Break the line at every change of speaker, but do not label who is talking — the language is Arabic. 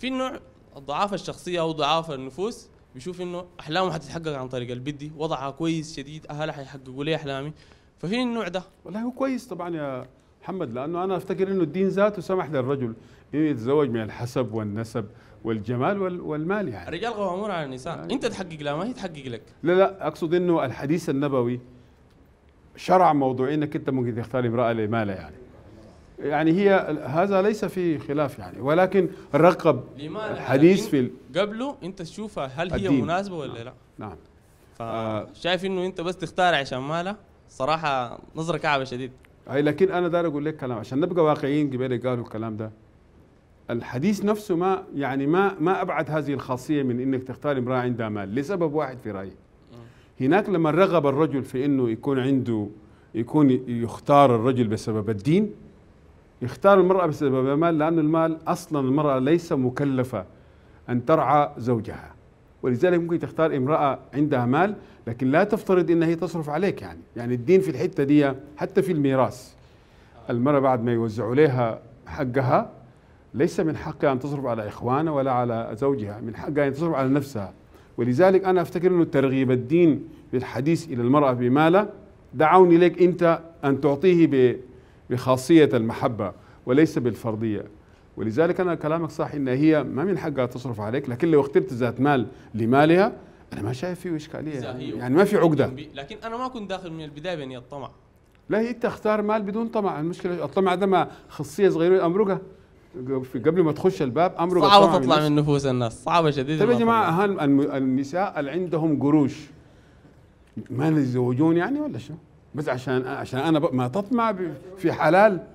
في نوع ضعاف الشخصيه او ضعاف النفوس بيشوف انه احلامه حتتحقق
عن طريق البدي وضعها كويس شديد اهلها حيحققوا لي احلامي ففي النوع ده والله هو كويس طبعا يا محمد لانه انا افتكر انه الدين ذاته سمح للرجل انه يتزوج من الحسب والنسب والجمال والمال يعني
الرجال قوامون على النساء يعني. انت تحقق لها ما هي تحقق لك
لا لا اقصد انه الحديث النبوي شرع موضوع انك انت ممكن تختار امراه لمالها يعني يعني هي هذا ليس في خلاف يعني ولكن رقب الحديث في
قبله انت تشوفها هل هي الدين. مناسبه ولا نعم. لا؟ نعم فشايف آه. انه انت بس تختار عشان مالها صراحه نظره كعبه شديد
اي لكن انا داير اقول لك كلام عشان نبقى واقعيين قبل قالوا الكلام ده الحديث نفسه ما يعني ما ما ابعد هذه الخاصيه من انك تختار امراه عندها مال لسبب واحد في رايي آه. هناك لما رغب الرجل في انه يكون عنده يكون يختار الرجل بسبب الدين يختار المرأة بسبب المال لأن المال أصلا المرأة ليس مكلفة أن ترعى زوجها ولذلك ممكن تختار امرأة عندها مال لكن لا تفترض أنها هي تصرف عليك يعني يعني الدين في الحتة دي حتى في الميراث المرأة بعد ما يوزعوا عليها حقها ليس من حقها أن تصرف على إخوانها ولا على زوجها من حقها أن تصرف على نفسها ولذلك أنا أفتكر أنه ترغيب الدين بالحديث إلى المرأة بمالها دعوني لك أنت أن تعطيه بخاصية المحبة وليس بالفرضية ولذلك أنا كلامك صح إن هي ما من حقها تصرف عليك لكن لو اخترت ذات مال لمالها أنا ما شايف فيه إشكالية يعني, يعني ما في عقدة
لكن أنا ما كنت داخل من البداية بأني الطمع
لا هي تختار مال بدون طمع المشكلة الطمع ده ما خصية صغيرة أمرقها قبل ما تخش الباب امرقه صعبه تطلع من, من
نفوس الناس صعبه شديده طيب يا جماعه
النساء اللي عندهم قروش ما يتزوجون يعني ولا شو؟ بس عشان عشان انا ما تطمع في حلال